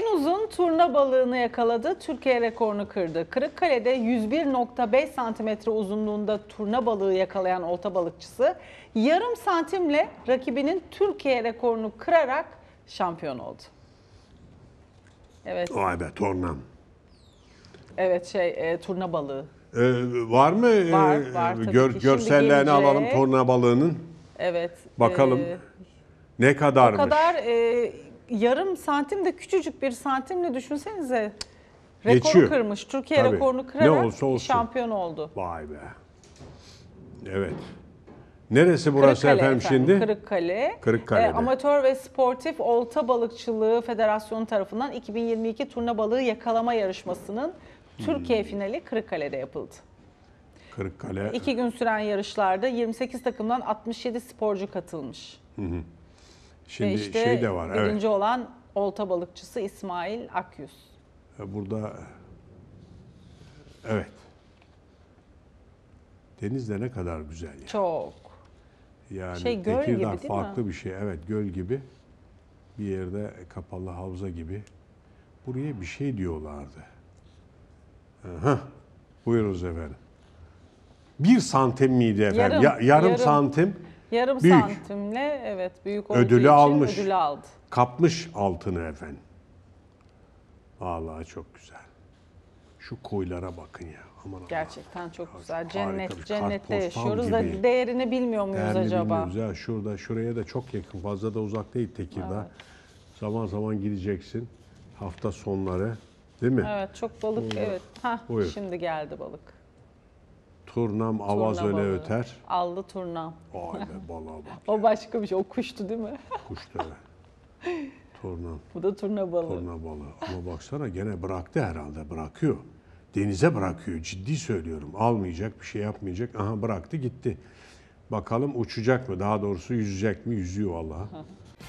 En uzun turna balığını yakaladı, Türkiye rekorunu kırdı. Kırıkkale'de 101.5 santimetre uzunluğunda turna balığı yakalayan olta balıkçısı yarım santimle rakibinin Türkiye rekorunu kırarak şampiyon oldu. Evet, Vay be tornam. evet şey e, turna balığı. Ee, var mı e, Var, var tabii görsellerini gelecek. alalım torna balığının? Evet. E, Bakalım. e, ne kadarmış? kadar e, yarım santim de küçücük bir santimle düşünsenize. Rekoru Geçiyor. kırmış. Türkiye Tabii. rekorunu kırarak ne olursa olsun. şampiyon oldu. Vay be. Evet. Neresi burası Kırıkkale efendim, efendim şimdi? Kırıkkale. Kırıkkale. E, amatör ve sportif olta balıkçılığı federasyonu tarafından 2022 turna balığı yakalama yarışmasının hmm. Türkiye finali Kırıkkale'de yapıldı. Kırıkkale. İki gün süren yarışlarda 28 takımdan 67 sporcu katılmış. Hı hı. Şimdi Ve işte şey de var. Birinci evet. olan olta balıkçısı İsmail Akyüz. E, burada evet. Deniz de ne kadar güzel yani. Çok. Yani şey, göl Tekirdağ gibi, farklı mi? bir şey. Evet göl gibi bir yerde kapalı havza gibi. Buraya bir şey diyorlardı. Aha, buyurunuz efendim. Bir santim miydi efendim? Yarım, ya, yarım, yarım santim Yarım Büyük. santimle evet büyük olduğu ödülü için almış. ödülü aldı. Kapmış altını efendim. Vallahi çok güzel. Şu koylara bakın ya. Aman Gerçekten Allah. çok güzel. Harika Cennet, bir cennette kartpostal yaşıyoruz da değerini bilmiyor muyuz Değerli acaba? bilmiyoruz ya. Şurada, şuraya da çok yakın. Fazla da uzak değil Tekirdağ. Zaman zaman gideceksin. Hafta sonları. Değil mi? Evet çok balık evet. Hah şimdi geldi balık. Turnam avaz Turnam öter. Allı turnam. Vay be balığa bak. O başka bir şey. O kuştu değil mi? Kuştu. deve. Turnam. Bu da turna balığı. Turna balığı. Ama baksana gene bıraktı herhalde. Bırakıyor. Denize bırakıyor. Ciddi söylüyorum. Almayacak, bir şey yapmayacak. Aha bıraktı gitti. Bakalım uçacak mı? Daha doğrusu yüzecek mi? Yüzüyor Allah'a.